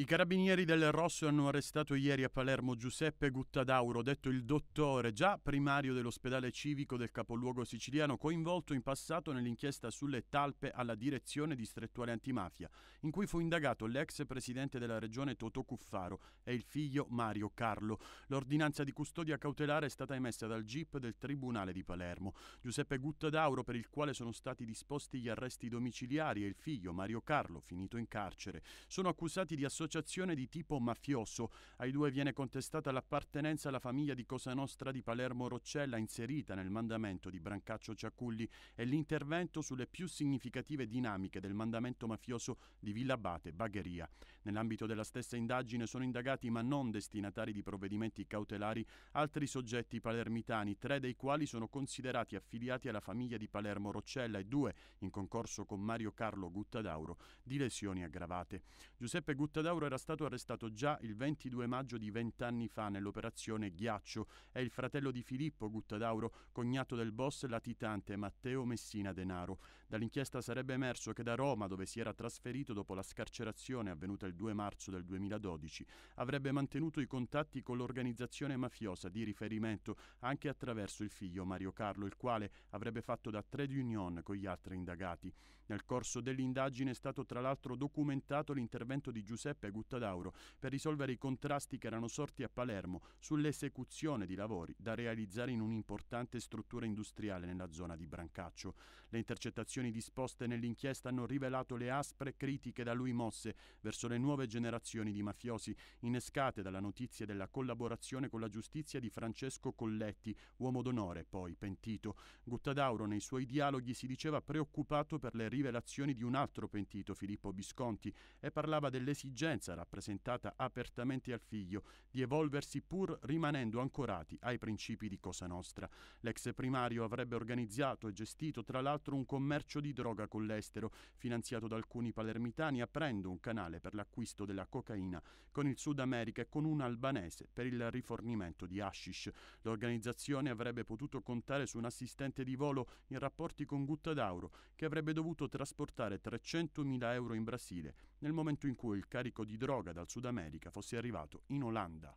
I carabinieri del Rosso hanno arrestato ieri a Palermo Giuseppe Guttadauro, detto il dottore, già primario dell'ospedale civico del capoluogo siciliano, coinvolto in passato nell'inchiesta sulle talpe alla direzione distrettuale antimafia, in cui fu indagato l'ex presidente della regione Toto Cuffaro e il figlio Mario Carlo. L'ordinanza di custodia cautelare è stata emessa dal GIP del Tribunale di Palermo. Giuseppe Guttadauro, per il quale sono stati disposti gli arresti domiciliari, e il figlio Mario Carlo, finito in carcere, sono accusati di associazione un'associazione di tipo mafioso. Ai due viene contestata l'appartenenza alla famiglia di Cosa Nostra di Palermo Roccella inserita nel mandamento di Brancaccio Ciaculli e l'intervento sulle più significative dinamiche del mandamento mafioso di Villa Villabate, Bagheria. Nell'ambito della stessa indagine sono indagati ma non destinatari di provvedimenti cautelari altri soggetti palermitani, tre dei quali sono considerati affiliati alla famiglia di Palermo Roccella e due, in concorso con Mario Carlo Guttadauro, di lesioni aggravate. Giuseppe Guttadauro Mauro era stato arrestato già il 22 maggio di vent'anni fa nell'operazione Ghiaccio. È il fratello di Filippo Guttadauro, cognato del boss latitante Matteo Messina Denaro. Dall'inchiesta sarebbe emerso che da Roma, dove si era trasferito dopo la scarcerazione avvenuta il 2 marzo del 2012, avrebbe mantenuto i contatti con l'organizzazione mafiosa di riferimento anche attraverso il figlio Mario Carlo, il quale avrebbe fatto da trade union con gli altri indagati. Nel corso dell'indagine è stato tra l'altro documentato l'intervento di Giuseppe Giuseppe Guttadauro per risolvere i contrasti che erano sorti a Palermo sull'esecuzione di lavori da realizzare in un'importante struttura industriale nella zona di Brancaccio. Le intercettazioni disposte nell'inchiesta hanno rivelato le aspre critiche da lui mosse verso le nuove generazioni di mafiosi, innescate dalla notizia della collaborazione con la giustizia di Francesco Colletti, uomo d'onore poi pentito. Guttadauro nei suoi dialoghi si diceva preoccupato per le rivelazioni di un altro pentito, Filippo Bisconti, e parlava dell'esigenza l'esigenza, rappresentata apertamente al figlio, di evolversi pur rimanendo ancorati ai principi di Cosa Nostra. L'ex primario avrebbe organizzato e gestito tra l'altro un commercio di droga con l'estero, finanziato da alcuni palermitani aprendo un canale per l'acquisto della cocaina con il Sud America e con un albanese per il rifornimento di hashish. L'organizzazione avrebbe potuto contare su un assistente di volo in rapporti con Guttadauro, che avrebbe dovuto trasportare 300.000 euro in Brasile nel momento in cui il carico di droga dal Sud America fosse arrivato in Olanda.